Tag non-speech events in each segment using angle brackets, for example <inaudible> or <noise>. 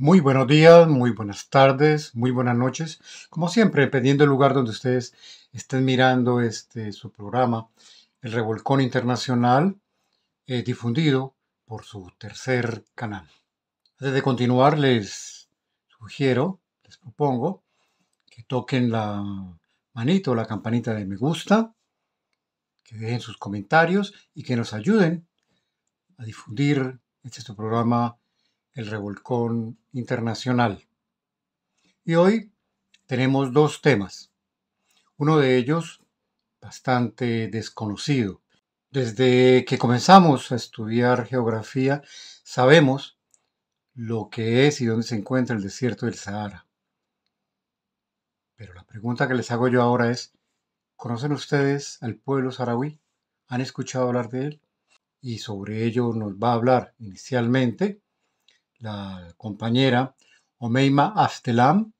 Muy buenos días, muy buenas tardes, muy buenas noches. Como siempre, dependiendo del lugar donde ustedes estén mirando este su programa, el Revolcón Internacional, difundido por su tercer canal. Antes de continuar, les sugiero, les propongo que toquen la manito, la campanita de me gusta, que dejen sus comentarios y que nos ayuden a difundir este su programa el revolcón internacional. Y hoy tenemos dos temas. Uno de ellos bastante desconocido. Desde que comenzamos a estudiar geografía, sabemos lo que es y dónde se encuentra el desierto del Sahara. Pero la pregunta que les hago yo ahora es, ¿conocen ustedes al pueblo saharaui? ¿Han escuchado hablar de él? Y sobre ello nos va a hablar inicialmente la compañera Omeima Astelam,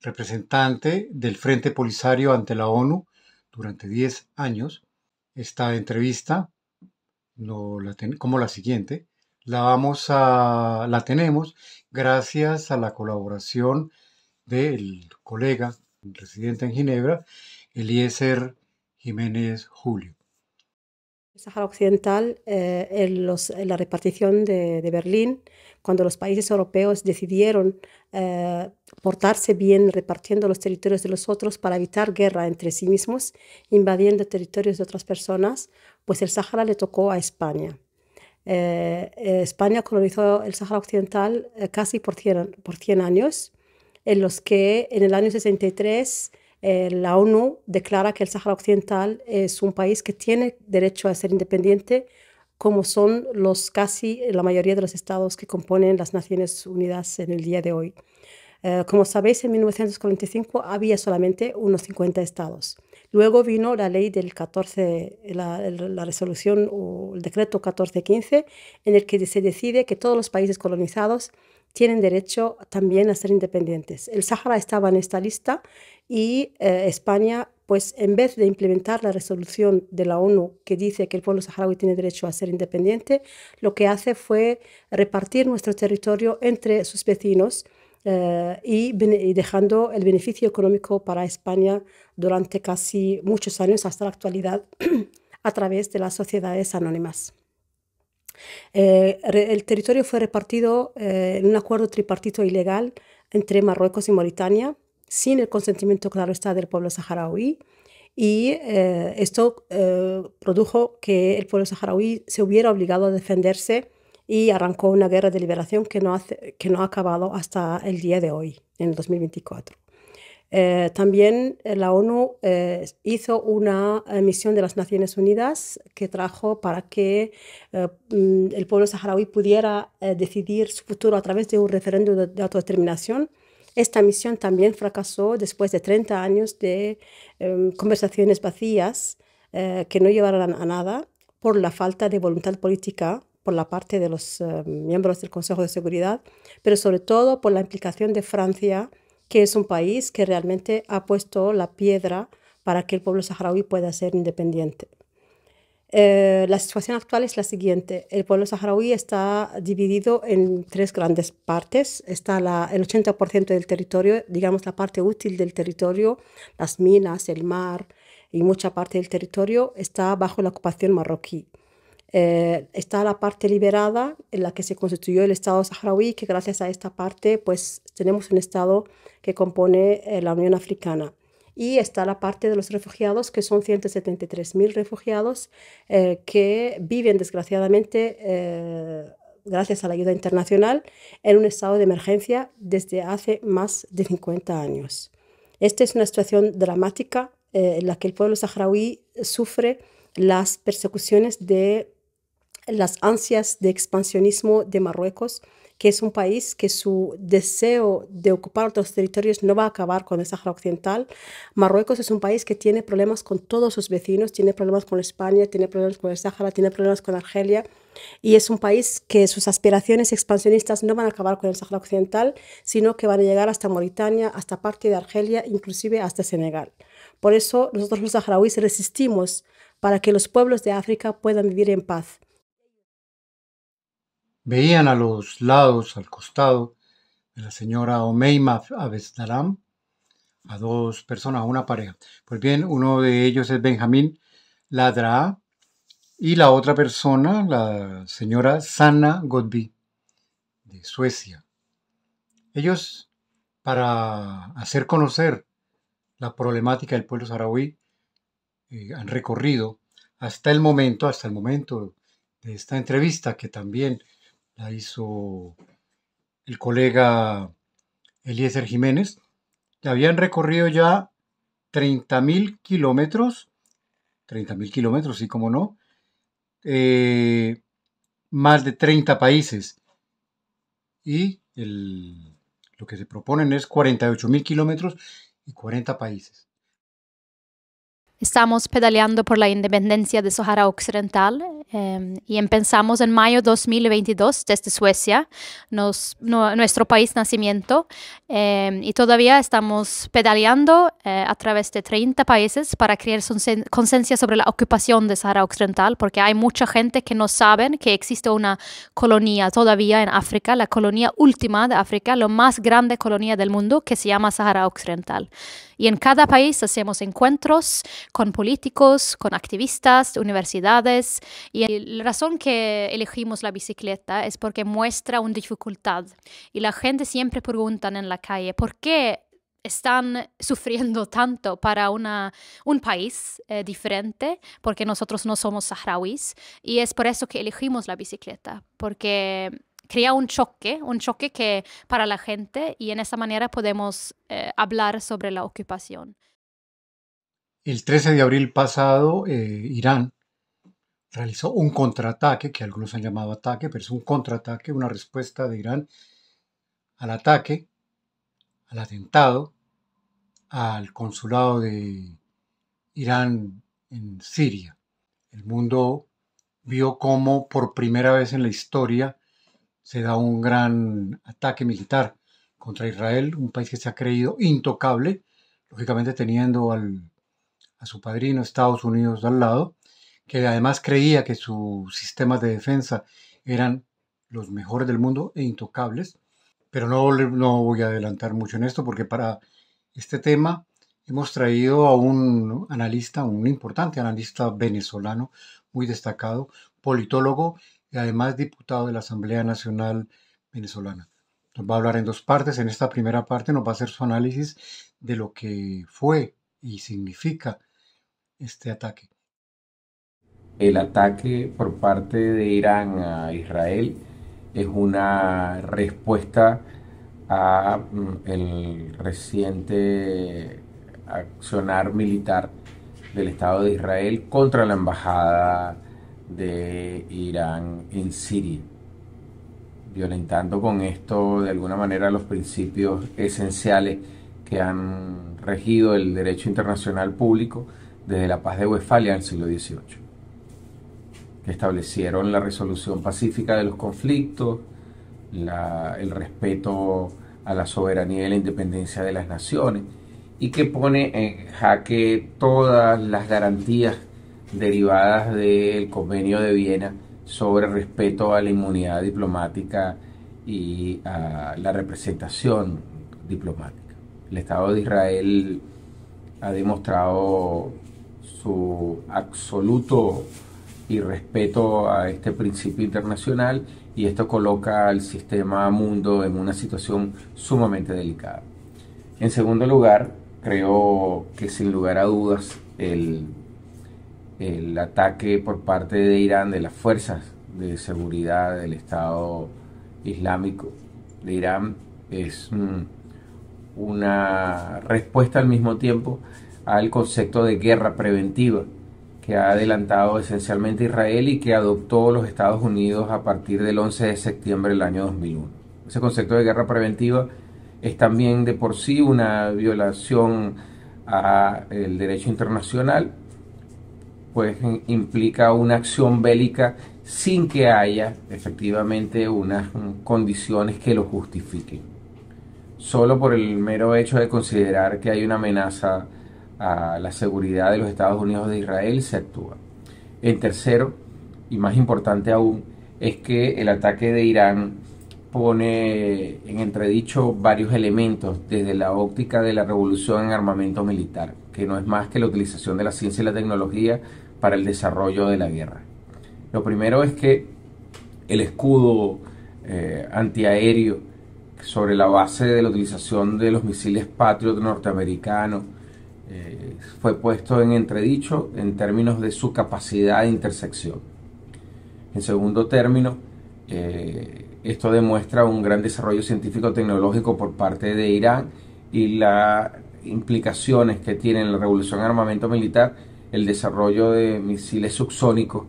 representante del Frente Polisario ante la ONU durante 10 años. Esta entrevista, no la como la siguiente, la, vamos a, la tenemos gracias a la colaboración del colega residente en Ginebra, Eliezer Jiménez Julio. Sahara Occidental, eh, en la repartición de, Berlín, cuando los países europeos decidieron eh, portarse bien repartiendo los territorios de los otros para evitar guerra entre sí mismos, invadiendo territorios de otras personas, pues el Sahara le tocó a España. Eh, España colonizó el Sahara Occidental casi por por 100 años, en los que en el año 63 eh, la ONU declara que el Sáhara Occidental es un país que tiene derecho a ser independiente, como son los casi eh, la mayoría de los estados que componen las Naciones Unidas en el día de hoy. Eh, como sabéis, en 1945 había solamente unos 50 estados. Luego vino la ley del 14, la, la, resolución o el decreto 1415, en el que se decide que todos los países colonizados tienen derecho también a ser independientes. El Sahara estaba en esta lista y eh, España, pues en vez de implementar la resolución de la ONU que dice que el pueblo saharaui tiene derecho a ser independiente, lo que hace fue repartir nuestro territorio entre sus vecinos. Eh, y, dejando el beneficio económico para España durante casi muchos años hasta la actualidad <clears throat> a través de las sociedades anónimas. Eh, el territorio fue repartido eh, en un acuerdo tripartito ilegal entre Marruecos y Mauritania, sin el consentimiento, claro está, del pueblo saharaui. Y eh, esto produjo que el pueblo saharaui se hubiera obligado a defenderse y arrancó una guerra de liberación que no, que no ha acabado hasta el día de hoy, en el 2024. Eh, también eh, la ONU eh, hizo una misión de las Naciones Unidas que trajo para que mm, el pueblo saharaui pudiera decidir su futuro a través de un referéndum de, autodeterminación. Esta misión también fracasó después de 30 años de em, conversaciones vacías que no llevaron a nada por la falta de voluntad política por la parte de los miembros del Consejo de Seguridad, pero sobre todo por la implicación de Francia que es un país que realmente ha puesto la piedra para que el pueblo saharaui pueda ser independiente. Eh, la situación actual es la siguiente. El pueblo saharaui está dividido en tres grandes partes. Está el 80% del territorio, digamos la parte útil del territorio, las minas, el mar y mucha parte del territorio está bajo la ocupación marroquí. Eh, está la parte liberada en la que se constituyó el Estado saharaui, que gracias a esta parte pues tenemos un Estado que compone eh, la Unión Africana. Y está la parte de los refugiados, que son 173.000 refugiados eh, que viven desgraciadamente, gracias a la ayuda internacional, en un estado de emergencia desde hace más de 50 años. Esta es una situación dramática en la que el pueblo saharaui sufre las persecuciones de las ansias de expansionismo de Marruecos, que es un país que su deseo de ocupar otros territorios no va a acabar con el Sahara Occidental. Marruecos es un país que tiene problemas con todos sus vecinos, tiene problemas con España, tiene problemas con el Sahara, tiene problemas con Argelia y es un país que sus aspiraciones expansionistas no van a acabar con el Sahara Occidental, sino que van a llegar hasta Mauritania, hasta parte de Argelia, inclusive hasta Senegal. Por eso nosotros los saharauis resistimos para que los pueblos de África puedan vivir en paz. Veían a los lados, al costado de la señora Omeima Abesdaram, a dos personas, a una pareja. Pues bien, uno de ellos es Benjamín Ladra y la otra persona, la señora Sana Godby, de Suecia. Ellos, para hacer conocer la problemática del pueblo saharaui, eh, han recorrido hasta el momento, hasta el momento de esta entrevista, que también la hizo el colega Eliezer Jiménez, habían recorrido ya 30.000 kilómetros, 30.000 kilómetros, sí, como no, eh, más de 30 países. Y lo que se proponen es 48.000 kilómetros y 40 países. Estamos pedaleando por la independencia de Sahara Occidental, Em, y empezamos en mayo 2022 desde Suecia, nos, nuestro país nacimiento, em, y todavía estamos pedaleando eh, a través de 30 países para crear conciencia sobre la ocupación de Sahara Occidental, porque hay mucha gente que no sabe que existe una colonia todavía en África, la colonia última de África, la más grande colonia del mundo, que se llama Sahara Occidental. Y en cada país hacemos encuentros con políticos, con activistas, universidades y y la razón que elegimos la bicicleta es porque muestra una dificultad. Y la gente siempre pregunta en la calle, ¿por qué están <laughs> sufriendo tanto para una, un país eh, diferente, porque nosotros no somos saharauis. Y es por eso que elegimos la bicicleta, porque crea un choque, un choque que para la gente y en esa manera podemos eh, hablar sobre la ocupación. El 13 de abril pasado, eh, Irán realizó un contraataque, que algunos han llamado ataque, pero es un contraataque, una respuesta de Irán al ataque, al atentado, al consulado de Irán en Siria. El mundo vio cómo por primera vez en la historia se da un gran ataque militar contra Israel, un país que se ha creído intocable, lógicamente teniendo a su padrino Estados Unidos al lado, que además creía que sus sistemas de defensa eran los mejores del mundo e intocables. Pero no, voy a adelantar mucho en esto porque para este tema hemos traído a un analista, un importante analista venezolano, muy destacado, politólogo y además diputado de la Asamblea Nacional Venezolana. Nos va a hablar en dos partes. En esta primera parte nos va a hacer su análisis de lo que fue y significa este ataque el ataque por parte de Irán a Israel es una respuesta a mm, el reciente accionar militar del Estado de Israel contra la embajada de Irán en Siria, violentando con esto de alguna manera los principios esenciales que han regido el derecho internacional público desde la paz de Westfalia en el siglo XVIII que establecieron la resolución pacífica de los conflictos, el respeto a la soberanía y la independencia de las naciones, y que pone en jaque todas las garantías derivadas del convenio de Viena sobre respeto a la inmunidad diplomática y a la representación diplomática. El Estado de Israel ha demostrado su absoluto y respeto a este principio internacional y esto coloca al sistema mundo en una situación sumamente delicada. En segundo lugar, creo que sin lugar a dudas el, el ataque por parte de Irán de las fuerzas de seguridad del Estado Islámico de Irán es mm, una respuesta al mismo tiempo al concepto de guerra preventiva que ha adelantado esencialmente Israel y que adoptó los Estados Unidos a partir del 11 de septiembre del año 2001. Ese concepto de guerra preventiva es también de por sí una violación al derecho internacional, pues eh, implica una acción bélica sin que haya efectivamente unas condiciones que lo justifiquen. Solo por el mero hecho de considerar que hay una amenaza a la seguridad de los Estados Unidos de Israel, se actúa. El tercero, y más importante aún, es que el ataque de Irán pone en entredicho varios elementos desde la óptica de la revolución en armamento militar, que no es más que la utilización de la ciencia y la tecnología para el desarrollo de la guerra. Lo primero es que el escudo eh, antiaéreo sobre la base de la utilización de los misiles Patriot norteamericanos, eh, fue puesto en entredicho en términos de su capacidad de intersección. En segundo término, eh, esto demuestra un gran desarrollo científico-tecnológico por parte de Irán y las implicaciones que tiene la revolución armamento militar, el desarrollo de misiles subsónicos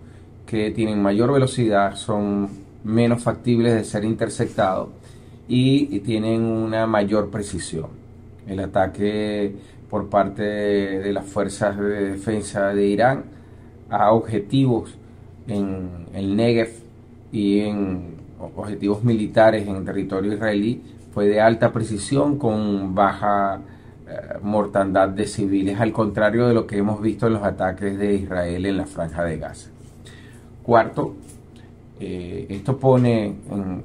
que tienen mayor velocidad, son menos factibles de ser interceptados y, y tienen una mayor precisión. El ataque por parte de, las fuerzas de defensa de Irán a objetivos en el Negev y en objetivos militares en territorio israelí fue de alta precisión con baja eh, mortandad de civiles, al contrario de lo que hemos visto en los ataques de Israel en la franja de Gaza. Cuarto, eh, esto pone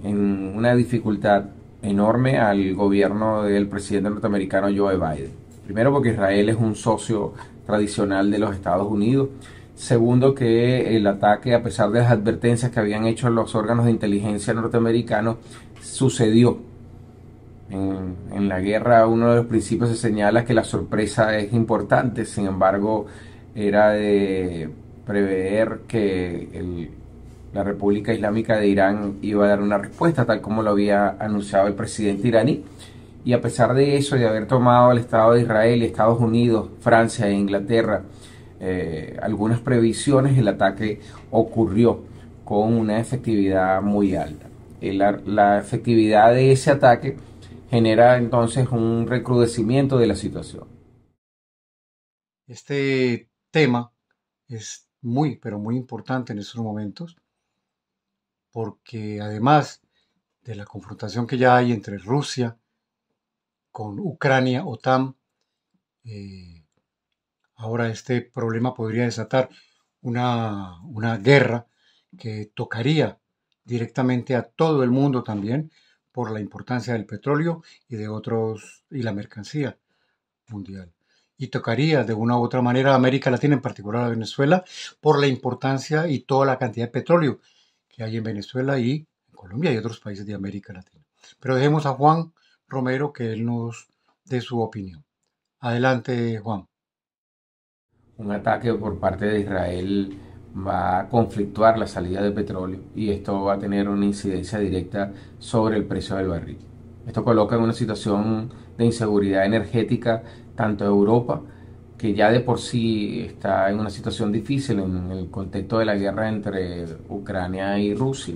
en una dificultad enorme al gobierno del presidente norteamericano Joe Biden Primero porque Israel es un socio tradicional de los Estados Unidos. Segundo que el ataque, a pesar de las advertencias que habían hecho los órganos de inteligencia norteamericanos, sucedió. En, la guerra uno de los principios se señala que la sorpresa es importante, sin embargo era de prever que la República Islámica de Irán iba a dar una respuesta, tal como lo había anunciado el presidente iraní. Y a pesar de eso, de haber tomado el Estado de Israel, Estados Unidos, Francia e Inglaterra, eh, algunas previsiones, el ataque ocurrió con una efectividad muy alta. la efectividad de ese ataque genera entonces un recrudecimiento de la situación. Este tema es muy, pero muy importante en estos momentos, porque además de la confrontación que ya hay entre Rusia con Ucrania, OTAN. Eh, ahora este problema podría desatar una, una guerra que tocaría directamente a todo el mundo también por la importancia del petróleo y de otros y la mercancía mundial y tocaría de una u otra manera a América Latina, en particular a Venezuela, por la importancia y toda la cantidad de petróleo que hay en Venezuela y en Colombia y otros países de América Latina. Pero dejemos a Juan Romero que él nos dé su opinión. Adelante, Juan. Un ataque por parte de Israel va a conflictuar la salida de petróleo y esto va a tener una incidencia directa sobre el precio del barril. Esto coloca en una situación de inseguridad energética tanto a Europa, que ya de por sí está en una situación difícil en el contexto de la guerra entre Ucrania y Rusia,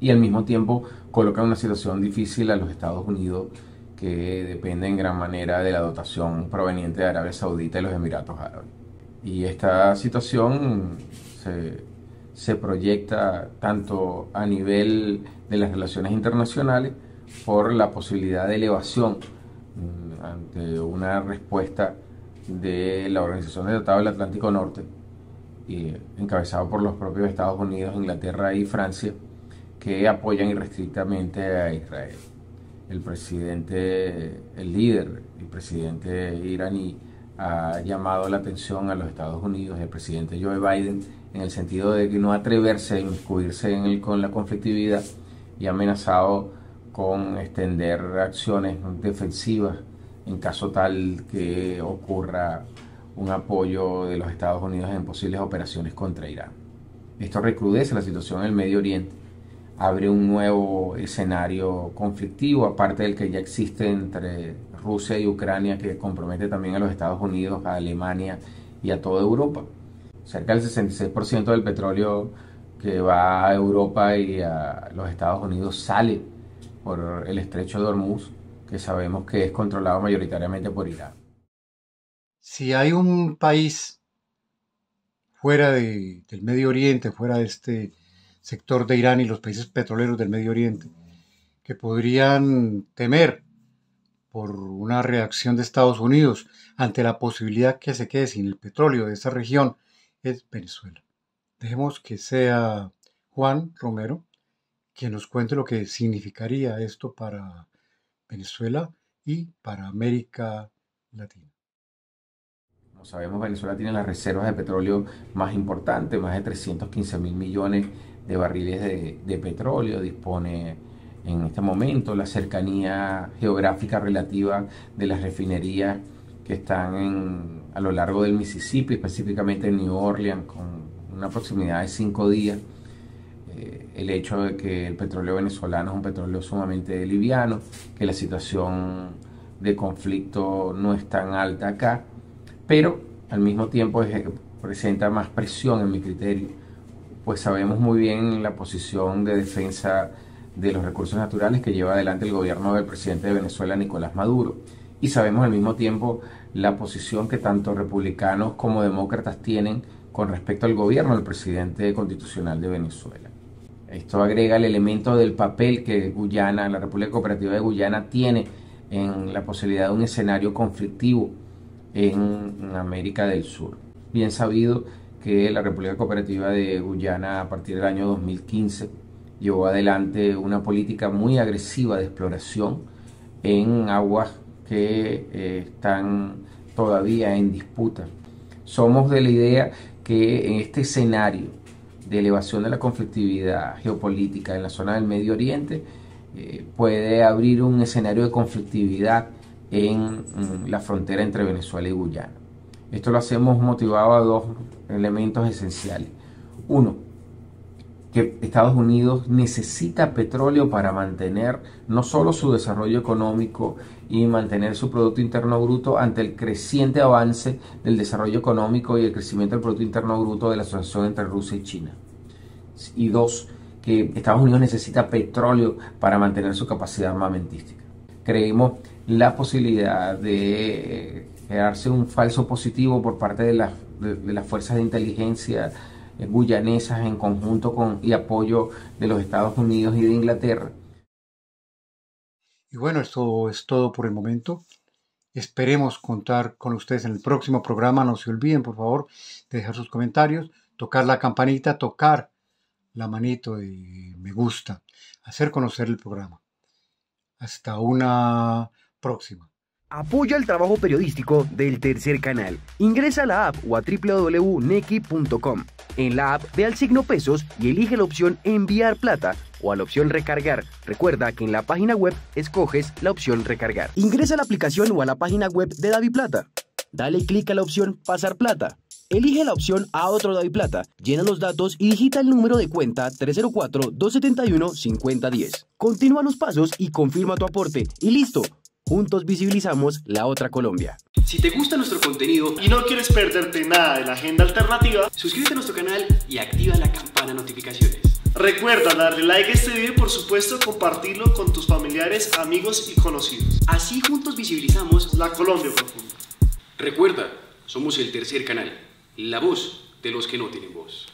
y al mismo tiempo coloca una situación difícil a los Estados Unidos que dependen en gran manera de la dotación proveniente de Arabia Saudita y los Emiratos Árabes. Y esta situación se, proyecta tanto a nivel de las relaciones internacionales por la posibilidad de elevación mm, ante una respuesta de la Organización de Tratado del Atlántico Norte, y eh, encabezado por los propios Estados Unidos, Inglaterra y Francia, que apoyan irrestrictamente a Israel. El presidente, el líder, el presidente iraní ha llamado la atención a los Estados Unidos, el presidente Joe Biden, en el sentido de que no atreverse a inmiscuirse en con la conflictividad y ha amenazado con extender acciones defensivas en caso tal que ocurra un apoyo de los Estados Unidos en posibles operaciones contra Irán. Esto recrudece la situación en el Medio Oriente abre un nuevo escenario conflictivo, aparte del que ya existe entre Rusia y Ucrania, que compromete también a los Estados Unidos, a Alemania y a toda Europa. Cerca del 66% del petróleo que va a Europa y a los Estados Unidos sale por el estrecho de Hormuz, que sabemos que es controlado mayoritariamente por Irán. Si hay un país fuera del Medio Oriente, fuera de este sector de Irán y los países petroleros del Medio Oriente, que podrían temer por una reacción de Estados Unidos ante la posibilidad que se quede sin el petróleo de esa región es Venezuela. Dejemos que sea Juan Romero quien nos cuente lo que significaría esto para Venezuela y para América Latina. No sabemos, Venezuela tiene las reservas de petróleo más importantes, más de 315 mil millones de barriles de, petróleo, dispone en este momento la cercanía geográfica relativa de las refinerías que están a lo largo del Mississippi, específicamente en New Orleans, con una proximidad de cinco días. Eh, el hecho de que el petróleo venezolano es un petróleo sumamente liviano, que la situación de conflicto no es tan alta acá, pero al mismo tiempo es, presenta más presión en mi criterio pues sabemos muy bien la posición de defensa de los recursos naturales que lleva adelante el gobierno del presidente de Venezuela, Nicolás Maduro. Y sabemos al mismo tiempo la posición que tanto republicanos como demócratas tienen con respecto al gobierno del presidente constitucional de Venezuela. Esto agrega el elemento del papel que Guyana, la República Cooperativa de Guyana, tiene en la posibilidad de un escenario conflictivo en América del Sur. Bien sabido que la República Cooperativa de Guyana a partir del año 2015 llevó adelante una política muy agresiva de exploración en aguas que eh, están todavía en disputa. Somos de la idea que en este escenario de elevación de la conflictividad geopolítica en la zona del Medio Oriente eh, puede abrir un escenario de conflictividad en, en mm, la frontera entre Venezuela y Guyana. Esto lo hacemos motivado a dos elementos esenciales. Uno, que Estados Unidos necesita petróleo para mantener no solo su desarrollo económico y mantener su Producto Interno Bruto ante el creciente avance del desarrollo económico y el crecimiento del Producto Interno Bruto de la asociación entre Rusia y China. Y dos, que Estados Unidos necesita petróleo para mantener su capacidad armamentística. Creemos la posibilidad de eh, crearse un falso positivo por parte de las de, las fuerzas de inteligencia eh, guyanesas en conjunto con y apoyo de los Estados Unidos y de Inglaterra. Y bueno, esto es todo por el momento. Esperemos contar con ustedes en el próximo programa. No se olviden, por favor, de dejar sus comentarios, tocar la campanita, tocar la manito y me gusta, hacer conocer el programa. Hasta una próxima. Apoya el trabajo periodístico del tercer canal. Ingresa a la app o a www.nequi.com. En la app ve al signo pesos y elige la opción enviar plata o a la opción recargar. Recuerda que en la página web escoges la opción recargar. Ingresa a la aplicación o a la página web de Plata. Dale clic a la opción pasar plata. Elige la opción a otro Plata. llena los datos y digita el número de cuenta 304-271-5010. Continúa los pasos y confirma tu aporte. Y listo, Juntos visibilizamos la otra Colombia. Si te gusta nuestro contenido y no quieres perderte nada de la agenda alternativa, suscríbete a nuestro canal y activa la campana de notificaciones. Recuerda darle like a este video y por supuesto compartirlo con tus familiares, amigos y conocidos. Así juntos visibilizamos la Colombia profunda. Recuerda, somos el tercer canal, la voz de los que no tienen voz.